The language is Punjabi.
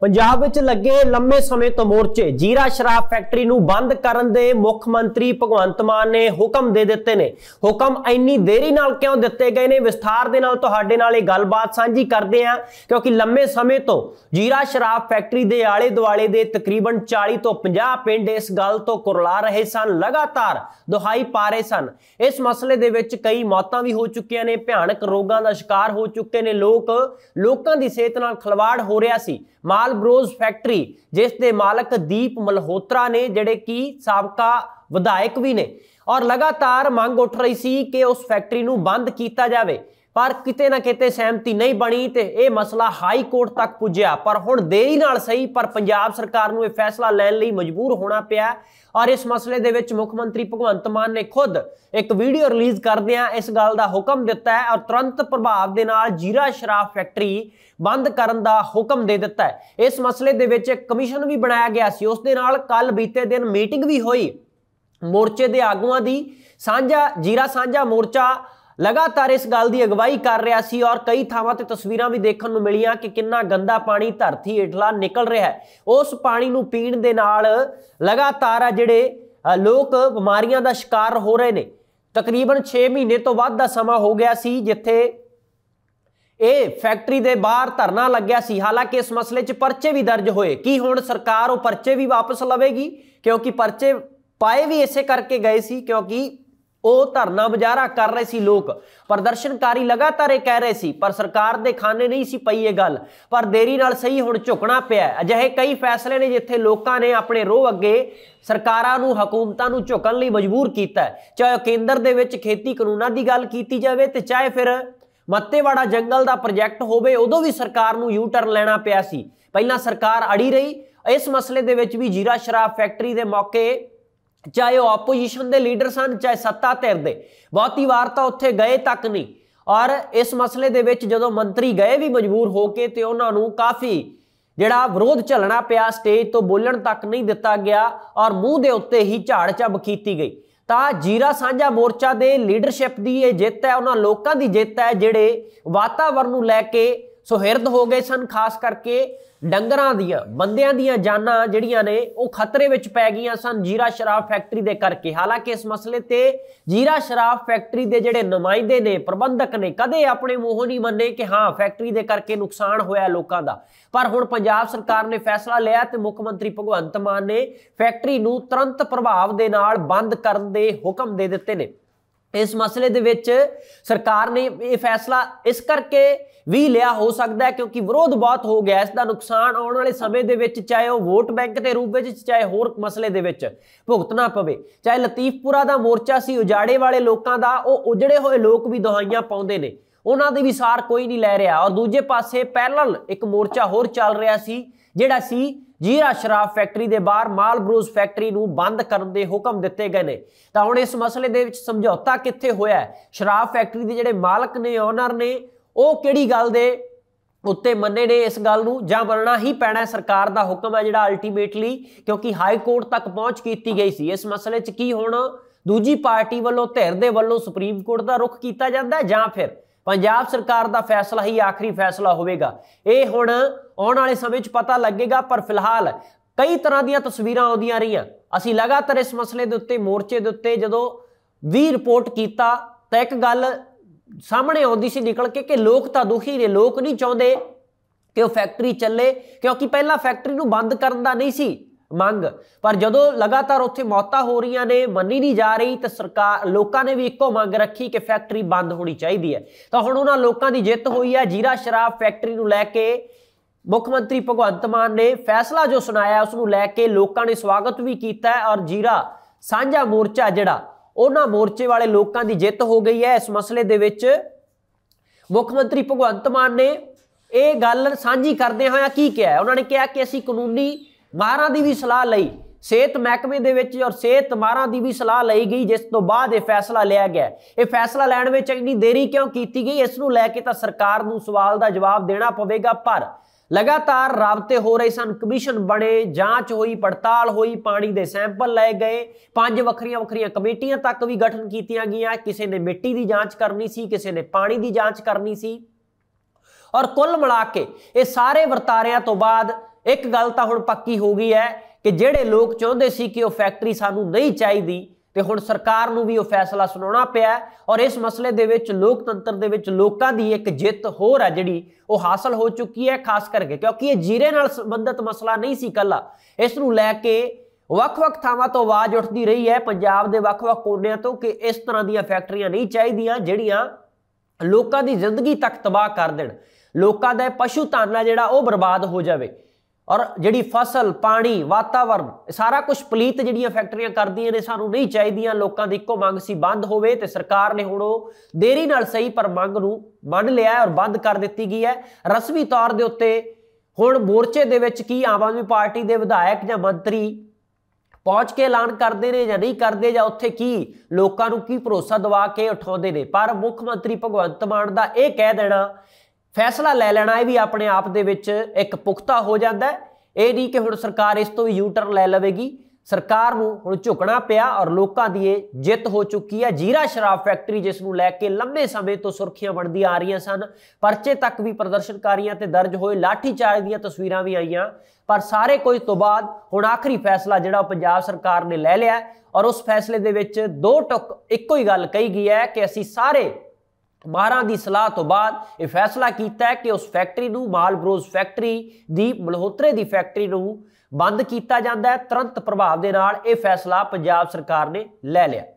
ਪੰਜਾਬ ਵਿੱਚ ਲੱਗੇ ਲੰਮੇ ਸਮੇਂ ਤੋਂ ਮੋਰਚੇ ਜੀਰਾ ਸ਼ਰਾਬ ਫੈਕਟਰੀ ਨੂੰ ਬੰਦ ਕਰਨ ਦੇ ਮੁੱਖ ਮੰਤਰੀ ਭਗਵੰਤ ਮਾਨ ਨੇ ਹੁਕਮ ਦੇ ਦਿੱਤੇ ਨੇ ਹੁਕਮ ਇੰਨੀ ਦੇਰੀ ਨਾਲ ਕਿਉਂ ਦਿੱਤੇ ਗਏ ਨੇ ਵਿਸਥਾਰ ਦੇ ਨਾਲ ਤੁਹਾਡੇ ਨਾਲ ਇਹ ਗੱਲਬਾਤ ਸਾਂਝੀ ਕਰਦੇ ਆ ਕਿਉਂਕਿ ਲੰਮੇ ਸਮੇਂ ਤੋਂ ਜੀਰਾ ਸ਼ਰਾਬ ਫੈਕਟਰੀ ਦੇ ਆਲੇ ਦੁਆਲੇ ਦੇ ਤਕਰੀਬਨ 40 ਤੋਂ 50 ਪਿੰਡ ਇਸ ਗੱਲ ਤੋਂ ਕੁਰਲਾ ਰਹੇ ਸਨ ਲਗਾਤਾਰ ਦੁਹਾਈ ਪਾ ਰਹੇ ਸਨ ਇਸ ਮਸਲੇ ਦੇ ਵਿੱਚ ਕਈ ਮੌਤਾਂ ਵੀ ਹੋ ਚੁੱਕੀਆਂ ਨੇ ਭਿਆਨਕ ਰੋਗਾਂ ਦਾ ਸ਼ਿਕਾਰ ਹੋ ਚੁੱਕੇ ਨੇ ਲੋਕ ਲੋਕਾਂ ਦੀ ਸਿਹਤ ਨਾਲ ਖਲਵਾੜ ਹੋ ਰਿਹਾ ਸੀ ਮਾ ਲਾਲ ਬਰੋਜ਼ ਫੈਕਟਰੀ ਜਿਸ ਦੇ ਮਾਲਕ ਦੀਪ ਮਲਹੋਤਰਾ ਨੇ ਜਿਹੜੇ ਕਿ ਸਾਬਕਾ ਵਿਧਾਇਕ ਵੀ ਨੇ ਔਰ ਲਗਾਤਾਰ ਮੰਗ ਉੱਠ ਰਹੀ ਸੀ ਕਿ ਉਸ ਫੈਕਟਰੀ ਨੂੰ ਬੰਦ ਕੀਤਾ ਜਾਵੇ ਪਰ ਕਿਤੇ ਨਾ ਕਿਤੇ ਸਹਿਮਤੀ ਨਹੀਂ ਬਣੀ ਤੇ ਇਹ ਮਸਲਾ ਹਾਈ ਕੋਰਟ ਤੱਕ ਪੁੱਜਿਆ ਪਰ ਹੁਣ ਦੇਰੀ ਨਾਲ ਸਹੀ ਪਰ ਪੰਜਾਬ ਸਰਕਾਰ ਨੂੰ ਇਹ ਫੈਸਲਾ ਲੈਣ ਲਈ ਮਜਬੂਰ ਹੋਣਾ ਪਿਆ ਔਰ ਇਸ ਮਸਲੇ ਦੇ ਵਿੱਚ ਮੁੱਖ ਮੰਤਰੀ ਭਗਵੰਤ ਮਾਨ ਨੇ ਖੁਦ ਇੱਕ ਵੀਡੀਓ ਰਿਲੀਜ਼ ਕਰਦਿਆਂ ਇਸ ਗੱਲ ਦਾ ਹੁਕਮ ਦਿੱਤਾ ਹੈ ਔਰ ਤੁਰੰਤ ਪ੍ਰਭਾਵ ਦੇ ਨਾਲ ਜੀਰਾ ਸ਼ਰਾਬ ਫੈਕਟਰੀ ਬੰਦ ਕਰਨ ਦਾ ਹੁਕਮ ਦੇ ਦਿੱਤਾ ਹੈ ਇਸ ਮਸਲੇ ਦੇ ਵਿੱਚ ਇੱਕ ਕਮਿਸ਼ਨ ਵੀ ਬਣਾਇਆ ਗਿਆ ਸੀ ਉਸ ਦੇ ਨਾਲ ਕੱਲ ਬੀਤੇ ਦਿਨ ਮੀਟਿੰਗ ਵੀ ਹੋਈ ਮੋਰਚੇ ਦੇ ਆਗੂਆਂ ਦੀ ਸਾਂਝਾ ਜੀਰਾ ਸਾਂਝਾ ਮੋਰਚਾ ਲਗਾਤਾਰ ਇਸ ਗੱਲ ਦੀ ਅਗਵਾਈ ਕਰ ਰਿਹਾ ਸੀ ਔਰ ਕਈ ਥਾਵਾਂ ਤੇ ਤਸਵੀਰਾਂ ਵੀ ਦੇਖਣ ਨੂੰ ਮਿਲੀਆਂ ਕਿ ਕਿੰਨਾ ਗੰਦਾ ਪਾਣੀ ਧਰਤੀ ਏਟਲਾ ਨਿਕਲ ਰਿਹਾ ਹੈ ਉਸ ਪਾਣੀ ਨੂੰ ਪੀਣ ਦੇ ਨਾਲ ਲਗਾਤਾਰ ਆ ਜਿਹੜੇ ਲੋਕ ਬਿਮਾਰੀਆਂ ਦਾ ਸ਼ਿਕਾਰ ਹੋ ਰਹੇ ਨੇ ਤਕਰੀਬਨ 6 ਮਹੀਨੇ ਤੋਂ ਵੱਧ ਦਾ ਸਮਾਂ ਹੋ ਗਿਆ ਸੀ ਜਿੱਥੇ ਇਹ ਫੈਕਟਰੀ ਦੇ ਬਾਹਰ ਧਰਨਾ ਲੱਗਿਆ ਸੀ ਹਾਲਾਂਕਿ ਇਸ ਮਸਲੇ 'ਚ ਪਰਚੇ ਵੀ ਦਰਜ ਹੋਏ ਕੀ ਹੁਣ ਸਰਕਾਰ ਉਹ ਪਰਚੇ ਵੀ ਵਾਪਸ ਲਵੇਗੀ ਕਿਉਂਕਿ ਪਰਚੇ ਪਾਏ ਵੀ ਇਸੇ ਕਰਕੇ ਗਏ ਸੀ ਕਿਉਂਕਿ ਉਹ ਧਰਨਾ ਬਜਾਰਾ ਕਰ ਰਹੇ ਸੀ ਲੋਕ ਪ੍ਰਦਰਸ਼ਨਕਾਰੀ ਲਗਾਤਾਰ ਇਹ ਕਹਿ ਰਹੇ ਸੀ ਪਰ ਸਰਕਾਰ ਦੇ ਖਾਨੇ ਨਹੀਂ ਸੀ ਪਈ ਇਹ ਗੱਲ ਪਰ ਦੇਰੀ ਨਾਲ ਸਹੀ ਹੁਣ ਝੁਕਣਾ ਪਿਆ ਅਜਿਹੇ ਕਈ ਫੈਸਲੇ ਨੇ ਜਿੱਥੇ ਲੋਕਾਂ ਨੇ ਆਪਣੇ ਰੋਹ ਅੱਗੇ ਸਰਕਾਰਾਂ ਨੂੰ ਹਕੂਮਤਾਂ ਨੂੰ ਝੁਕਣ ਲਈ ਮਜਬੂਰ ਕੀਤਾ ਚਾਹੇ ਕੇਂਦਰ ਦੇ ਵਿੱਚ ਖੇਤੀ ਕਾਨੂੰਨਾਂ ਦੀ ਗੱਲ ਕੀਤੀ ਜਾਵੇ ਤੇ ਚਾਹੇ ਫਿਰ ਮੱਤੇਵਾੜਾ ਜੰਗਲ ਦਾ ਪ੍ਰੋਜੈਕਟ ਹੋਵੇ ਉਦੋਂ ਵੀ ਸਰਕਾਰ ਨੂੰ ਯੂ ਟਰਨ ਲੈਣਾ ਪਿਆ ਸੀ ਪਹਿਲਾਂ ਸਰਕਾਰ ਅੜੀ ਰਹੀ ਇਸ ਮਸਲੇ ਦੇ ਵਿੱਚ ਵੀ ਜੀਰਾ ਸ਼ਰਾਬ ਫੈਕਟਰੀ ਦੇ ਮੌਕੇ ਚਾਹੇ ਉਹ ਆਪੋਜੀਸ਼ਨ ਦੇ ਲੀਡਰ ਸਨ ਚਾਹੇ ਸੱਤਾ ਧਿਰ ਦੇ ਬਹੁਤੀ ਵਾਰ ਤਾਂ ਉੱਥੇ ਗਏ ਤੱਕ ਨਹੀਂ ਔਰ ਇਸ ਮਸਲੇ ਦੇ ਵਿੱਚ ਜਦੋਂ ਮੰਤਰੀ ਗਏ ਵੀ ਮਜਬੂਰ ਹੋ ਕੇ ਤੇ ਉਹਨਾਂ ਨੂੰ ਕਾਫੀ ਜਿਹੜਾ ਵਿਰੋਧ ਝੱਲਣਾ ਪਿਆ ਸਟੇਜ ਤੋਂ ਬੋਲਣ ਤੱਕ ਨਹੀਂ ਦਿੱਤਾ ਗਿਆ ਔਰ ਮੂੰਹ ਦੇ ਉੱਤੇ ਹੀ ਝਾੜ ਚਬ ਕੀਤੀ ਗਈ ਤਾਂ ਜੀਰਾ ਸਾਂਝਾ ਮੋਰਚਾ ਦੇ ਲੀਡਰਸ਼ਿਪ ਦੀ ਇਹ ਜਿੱਤ ਹੈ ਉਹਨਾਂ ਲੋਕਾਂ ਦੀ ਜਿੱਤ ਹੈ ਜਿਹੜੇ ਵਾਤਾਵਰਣ ਨੂੰ ਲੈ ਕੇ ਸੋ ਹਿਰਦ ਹੋ ਗਏ ਸਨ ਖਾਸ ਕਰਕੇ ਡੰਗਰਾਂ ਦੀਆਂ ਬੰਦਿਆਂ ਦੀਆਂ ਜਾਨਾਂ ਜਿਹੜੀਆਂ ਨੇ ਉਹ ਖਤਰੇ ਵਿੱਚ ਪੈ ਗਈਆਂ ਸਨ ਜੀਰਾ ਸ਼ਰਾਬ ਫੈਕਟਰੀ ਦੇ ਕਰਕੇ ਹਾਲਾਂਕਿ ਇਸ ਮਸਲੇ ਤੇ ਜੀਰਾ ਸ਼ਰਾਬ ਫੈਕਟਰੀ ਦੇ ਜਿਹੜੇ ਨੁਮਾਇੰਦੇ ਨੇ ਪ੍ਰਬੰਧਕ ਨੇ ਕਦੇ ਆਪਣੇ ਮੂੰਹੋਂ ਨਹੀਂ ਮੰਨੇ ਕਿ ਹਾਂ ਫੈਕਟਰੀ ਦੇ ਕਰਕੇ ਨੁਕਸਾਨ ਹੋਇਆ ਲੋਕਾਂ ਦਾ ਪਰ ਹੁਣ ਪੰਜਾਬ ਸਰਕਾਰ ਨੇ ਫੈਸਲਾ ਲਿਆ ਤੇ ਮੁੱਖ ਮੰਤਰੀ ਭਗਵੰਤ ਮਾਨ ਨੇ ਫੈਕਟਰੀ ਨੂੰ ਤੁਰੰਤ ਪ੍ਰਭਾਵ ਦੇ ਨਾਲ ਬੰਦ ਕਰਨ ਦੇ ਹੁਕਮ ਦੇ ਦਿੱਤੇ ਨੇ ਇਸ ਮਸਲੇ ਦੇ ਵਿੱਚ ਸਰਕਾਰ ਨੇ ਇਹ ਫੈਸਲਾ ਇਸ ਕਰਕੇ ਵੀ ਲਿਆ ਹੋ ਸਕਦਾ ਹੈ ਕਿਉਂਕਿ ਵਿਰੋਧ ਬਹੁਤ ਹੋ ਗਿਆ ਇਸ ਦਾ ਨੁਕਸਾਨ ਆਉਣ ਵਾਲੇ ਸਮੇਂ ਦੇ ਵਿੱਚ ਚਾਹੇ ਉਹ ਵੋਟ ਬੈਂਕ ਦੇ ਰੂਪ ਵਿੱਚ ਚਾਹੇ ਹੋਰ ਮਸਲੇ ਦੇ ਵਿੱਚ ਭੁਗਤਣਾ ਪਵੇ ਚਾਹੇ ਲਤੀਫਪੁਰਾ ਦਾ ਮੋਰਚਾ ਸੀ ਉਜਾੜੇ ਵਾਲੇ ਲੋਕਾਂ ਦਾ ਉਹ ਉਜੜੇ ਹੋਏ ਲੋਕ ਵੀ ਦੁਹਾਈਆਂ ਪਾਉਂਦੇ ਨੇ ਉਹਨਾਂ ਦੇ ਵਿਚਾਰ ਕੋਈ ਨਹੀਂ ਲੈ ਰਿਹਾ ਔਰ ਦੂਜੇ ਪਾਸੇ ਪੈਰਲਲ ਇੱਕ ਮੋਰਚਾ ਹੋਰ ਚੱਲ ਰਿਹਾ ਸੀ ਜਿਹੜਾ ਸੀ ਜੀਰਾ ਸ਼ਰਾਬ ਫੈਕਟਰੀ ਦੇ ਬਾਹਰ ਮਾਲ ਬਰੂਜ਼ ਫੈਕਟਰੀ ਨੂੰ ਬੰਦ ਕਰਨ ਦੇ ਹੁਕਮ ਦਿੱਤੇ ਗਏ ਨੇ ਤਾਂ ਹੁਣ ਇਸ ਮਸਲੇ ਦੇ ਵਿੱਚ ਸਮਝੌਤਾ ਕਿੱਥੇ ਹੋਇਆ ਹੈ ਸ਼ਰਾਬ ਫੈਕਟਰੀ ਦੇ ਜਿਹੜੇ ਮਾਲਕ ਨੇ ਓਨਰ ਨੇ ਉਹ ਕਿਹੜੀ ਗੱਲ ਦੇ ਉੱਤੇ ਮੰਨੇ ਨੇ ਇਸ ਗੱਲ ਨੂੰ ਜਾਂ ਮੰਨਣਾ ਹੀ ਪੈਣਾ ਹੈ ਸਰਕਾਰ ਦਾ ਹੁਕਮ ਹੈ ਜਿਹੜਾ ਅਲਟੀਮੇਟਲੀ ਕਿਉਂਕਿ ਹਾਈ ਕੋਰਟ ਤੱਕ ਪਹੁੰਚ ਕੀਤੀ ਗਈ ਸੀ ਇਸ ਮਸਲੇ 'ਚ ਕੀ ਹੋਣਾ ਦੂਜੀ ਪਾਰਟੀ ਵੱਲੋਂ ਧਿਰ ਦੇ ਵੱਲੋਂ ਸੁਪਰੀਮ ਕੋਰਟ ਦਾ ਰੁਖ ਕੀਤਾ ਜਾਂਦਾ ਜਾਂ ਫਿਰ ਪੰਜਾਬ ਸਰਕਾਰ ਦਾ ਫੈਸਲਾ ਹੀ ਆਖਰੀ ਫੈਸਲਾ ਹੋਵੇਗਾ ਇਹ ਹੁਣ ਆਉਣ ਵਾਲੇ ਸਮੇਂ 'ਚ ਪਤਾ ਲੱਗੇਗਾ ਪਰ ਫਿਲਹਾਲ ਕਈ ਤਰ੍ਹਾਂ ਦੀਆਂ ਤਸਵੀਰਾਂ ਆਉਂਦੀਆਂ ਰਹੀਆਂ ਅਸੀਂ ਲਗਾਤਾਰ ਇਸ ਮਸਲੇ ਦੇ ਉੱਤੇ ਮੋਰਚੇ ਦੇ ਉੱਤੇ ਜਦੋਂ ਵੀ ਰਿਪੋਰਟ ਕੀਤਾ ਤਾਂ ਇੱਕ ਗੱਲ ਸਾਹਮਣੇ ਆਉਂਦੀ ਸੀ ਨਿਕਲ ਕੇ ਕਿ ਲੋਕ ਤਾਂ ਦੁਖੀ ਨੇ ਲੋਕ ਨਹੀਂ ਚਾਹੁੰਦੇ ਕਿ ਉਹ ਫੈਕਟਰੀ ਚੱਲੇ ਕਿਉਂਕਿ ਪਹਿਲਾਂ ਫੈਕਟਰੀ ਨੂੰ ਬੰਦ ਕਰਨ ਦਾ ਨਹੀਂ ਸੀ ਮੰਗ ਪਰ ਜਦੋਂ ਲਗਾਤਾਰ ਉੱਥੇ ਮੌਤਾਂ ਹੋ ਰਹੀਆਂ ਨੇ ਮੰਨੀ ਨਹੀਂ ਜਾ ਰਹੀ ਤੇ ਸਰਕਾਰ ਲੋਕਾਂ ਨੇ ਵੀ ਇੱਕੋ ਮੰਗ ਰੱਖੀ ਕਿ ਫੈਕਟਰੀ ਬੰਦ ਹੋਣੀ ਚਾਹੀਦੀ ਹੈ ਤਾਂ ਹੁਣ ਉਹਨਾਂ ਲੋਕਾਂ ਦੀ ਜਿੱਤ ਹੋਈ ਹੈ ਜੀਰਾ ਸ਼ਰਾਬ ਫੈਕਟਰੀ ਨੂੰ ਲੈ ਕੇ ਮੁੱਖ ਮੰਤਰੀ ਭਗਵੰਤ ਮਾਨ ਨੇ ਫੈਸਲਾ ਜੋ ਸੁਣਾਇਆ ਉਸ ਨੂੰ ਲੈ ਕੇ ਲੋਕਾਂ ਨੇ ਸਵਾਗਤ ਵੀ ਕੀਤਾ ਔਰ ਜੀਰਾ ਸਾਂਝਾ ਮੋਰਚਾ ਜਿਹੜਾ ਉਹਨਾਂ ਮੋਰਚੇ ਵਾਲੇ ਲੋਕਾਂ ਦੀ ਜਿੱਤ ਹੋ ਗਈ ਹੈ ਇਸ ਮਸਲੇ ਦੇ ਵਿੱਚ ਮੁੱਖ ਮੰਤਰੀ ਭਗਵੰਤ ਮਾਨ ਨੇ ਇਹ ਗੱਲ ਸਾਂਝੀ ਕਰਦੇ ਹੋਇਆ ਕੀ ਕਿਹਾ ਉਹਨਾਂ ਨੇ ਕਿਹਾ ਕਿ ਅਸੀਂ ਕਾਨੂੰਨੀ ਮਾਹਰਾਂ ਦੀ ਵੀ ਸਲਾਹ ਲਈ ਸਿਹਤ ਮਹਿਕਮੇ ਦੇ ਵਿੱਚ ਔਰ ਸਿਹਤ ਮਾਹਰਾਂ ਦੀ ਵੀ ਸਲਾਹ ਲਈ ਗਈ ਜਿਸ ਤੋਂ ਬਾਅਦ ਇਹ ਫੈਸਲਾ ਲਿਆ ਗਿਆ ਇਹ ਫੈਸਲਾ ਲੈਣ ਵਿੱਚ ਇੰਨੀ ਦੇਰੀ ਕਿਉਂ ਕੀਤੀ ਗਈ ਇਸ ਨੂੰ ਲੈ ਕੇ ਤਾਂ ਸਰਕਾਰ ਨੂੰ ਸਵਾਲ ਦਾ ਜਵਾਬ ਦੇਣਾ ਪਵੇਗਾ ਪਰ ਲਗਾਤਾਰ ਰਾਬਤੇ ਹੋ ਰਹੇ ਸਨ ਕਮਿਸ਼ਨ ਬਣੇ ਜਾਂਚ ਹੋਈ ਪੜਤਾਲ ਹੋਈ ਪਾਣੀ ਦੇ ਸੈਂਪਲ ਲਏ ਗਏ ਪੰਜ ਵੱਖਰੀਆਂ ਵੱਖਰੀਆਂ ਕਮੇਟੀਆਂ ਤੱਕ ਵੀ ਗਠਨ ਕੀਤੀਆਂ ਗਈਆਂ ਕਿਸੇ ਨੇ ਮਿੱਟੀ ਦੀ ਜਾਂਚ ਕਰਨੀ ਸੀ ਕਿਸੇ ਨੇ ਪਾਣੀ ਦੀ ਜਾਂਚ ਕਰਨੀ ਸੀ ਔਰ ਕੁੱਲ ਮਿਲਾ ਕੇ ਇਹ ਸਾਰੇ ਵਰਤਾਰਿਆਂ ਤੋਂ ਬਾਅਦ ਇੱਕ ਗੱਲ ਤਾਂ ਹੁਣ ਪੱਕੀ ਹੋ ਗਈ ਹੈ ਕਿ ਜਿਹੜੇ ਲੋਕ ਚਾਹੁੰਦੇ ਸੀ ਕਿ ਉਹ ਫੈਕਟਰੀ ਸਾਨੂੰ ਨਹੀਂ ਚਾਹੀਦੀ ਤੇ ਹੁਣ ਸਰਕਾਰ ਨੂੰ ਵੀ ਉਹ ਫੈਸਲਾ ਸੁਣਾਉਣਾ ਪਿਆ ਔਰ ਇਸ ਮਸਲੇ ਦੇ ਵਿੱਚ ਲੋਕਤੰਤਰ ਦੇ ਵਿੱਚ ਲੋਕਾਂ ਦੀ ਇੱਕ ਜਿੱਤ ਹੋਰ ਹੈ ਜਿਹੜੀ ਉਹ ਹਾਸਲ ਹੋ ਚੁੱਕੀ ਹੈ ਖਾਸ ਕਰਕੇ ਕਿਉਂਕਿ ਇਹ ਜੀਰੇ ਨਾਲ ਸੰਬੰਧਿਤ ਮਸਲਾ ਨਹੀਂ ਸੀ ਕੱਲਾ ਇਸ ਨੂੰ ਲੈ ਕੇ ਵੱਖ-ਵੱਖ ਥਾਵਾਂ ਤੋਂ ਆਵਾਜ਼ ਉੱਠਦੀ ਰਹੀ ਹੈ ਪੰਜਾਬ ਦੇ ਵੱਖ-ਵੱਖ ਕੋਨਿਆਂ ਤੋਂ ਕਿ ਇਸ ਤਰ੍ਹਾਂ ਦੀਆਂ ਫੈਕਟਰੀਆਂ ਨਹੀਂ ਚਾਹੀਦੀਆਂ ਜਿਹੜੀਆਂ ਲੋਕਾਂ ਦੀ ਜ਼ਿੰਦਗੀ ਤੱਕ ਤਬਾਹ ਕਰ ਦੇਣ ਲੋਕਾਂ ਦਾ ਪਸ਼ੂ ਧਨ ਜਿਹੜਾ ਉਹ ਬਰਬਾਦ ਹੋ ਜਾਵੇ ਔਰ ਜਿਹੜੀ ਫਸਲ ਪਾਣੀ ਵਾਤਾਵਰਨ ਸਾਰਾ ਕੁਝ ਪਲੀਤ ਜਿਹੜੀਆਂ ਫੈਕਟਰੀਆਂ ਕਰਦੀਆਂ ਨੇ ਸਾਨੂੰ ਨਹੀਂ ਚਾਹੀਦੀਆਂ ਲੋਕਾਂ ਦੀ ਇੱਕੋ ਮੰਗ ਸੀ ਬੰਦ ਹੋਵੇ ਤੇ ਸਰਕਾਰ ਨੇ ਹੁਣ ਉਹ ਦੇਰੀ ਨਾਲ ਸਹੀ ਪਰ ਮੰਗ ਨੂੰ ਮੰਨ ਲਿਆ ਔਰ ਬੰਦ ਕਰ ਦਿੱਤੀ ਗਈ ਹੈ ਰਸਮੀ ਤੌਰ ਦੇ ਉੱਤੇ ਹੁਣ ਮੋਰਚੇ ਦੇ ਵਿੱਚ ਕੀ ਆਮ ਆਦਮੀ ਪਾਰਟੀ ਦੇ ਵਿਧਾਇਕ ਜਾਂ ਮੰਤਰੀ ਪਹੁੰਚ ਕੇ ਐਲਾਨ ਕਰਦੇ ਨੇ ਜਾਂ ਨਹੀਂ ਕਰਦੇ ਜਾਂ ਉੱਥੇ ਕੀ ਲੋਕਾਂ ਨੂੰ ਕੀ ਭਰੋਸਾ ਦਿਵਾ ਕੇ ਉਠਾਉਂਦੇ ਨੇ ਪਰ ਮੁੱਖ ਮੰਤਰੀ ਭਗਵੰਤ ਮਾਨ ਦਾ ਇਹ ਕਹਿ ਦੇਣਾ ਫੈਸਲਾ ਲੈ ਲੈਣਾ ਇਹ ਵੀ ਆਪਣੇ ਆਪ ਦੇ ਵਿੱਚ ਇੱਕ ਪੁਖਤਾ ਹੋ ਜਾਂਦਾ ਹੈ ਇਹ ਨਹੀਂ ਕਿ ਹੁਣ ਸਰਕਾਰ ਇਸ ਤੋਂ ਵੀ ਯੂਟਰ ਲੈ ਲਵੇਗੀ ਸਰਕਾਰ ਨੂੰ ਹੁਣ ਝੁਕਣਾ ਪਿਆ ਔਰ ਲੋਕਾਂ ਦੀ ਇਹ ਜਿੱਤ ਹੋ ਚੁੱਕੀ ਹੈ ਜੀਰਾ ਸ਼ਰਾਬ ਫੈਕਟਰੀ ਜਿਸ ਨੂੰ ਲੈ ਕੇ ਲੰਬੇ ਸਮੇਂ ਤੋਂ ਸੁਰਖੀਆਂ ਬਣਦੀਆਂ ਆ ਰਹੀਆਂ ਸਨ ਪਰਚੇ ਤੱਕ ਵੀ ਪ੍ਰਦਰਸ਼ਨਕਾਰੀਆਂ ਤੇ ਦਰਜ ਹੋਏ ਲਾਠੀ ਚਾਰਜ ਦੀਆਂ ਤਸਵੀਰਾਂ ਵੀ ਆਈਆਂ ਪਰ ਸਾਰੇ ਕੁਝ ਤੋਂ ਬਾਅਦ ਹੁਣ ਆਖਰੀ ਫੈਸਲਾ ਜਿਹੜਾ ਪੰਜਾਬ ਸਰਕਾਰ ਨੇ ਲੈ ਲਿਆ ਔਰ ਉਸ ਫੈਸਲੇ ਦੇ ਵਿੱਚ ਦੋ ਟੁਕ ਇੱਕੋ ਹੀ ਗੱਲ ਕਹੀ ਗਈ ਹੈ ਕਿ ਅਸੀਂ ਸਾਰੇ 12 ਦੀ ਸਲਾਹ ਤੋਂ ਬਾਅਦ ਇਹ ਫੈਸਲਾ ਕੀਤਾ ਹੈ ਕਿ ਉਸ ਫੈਕਟਰੀ ਨੂੰ ਮਾਲਬਰੋਜ਼ ਫੈਕਟਰੀ ਦੀ ਮਲਹੋਤਰੇ ਦੀ ਫੈਕਟਰੀ ਨੂੰ ਬੰਦ ਕੀਤਾ ਜਾਂਦਾ ਹੈ ਤੁਰੰਤ ਪ੍ਰਭਾਵ ਦੇ ਨਾਲ ਇਹ ਫੈਸਲਾ ਪੰਜਾਬ ਸਰਕਾਰ ਨੇ ਲੈ ਲਿਆ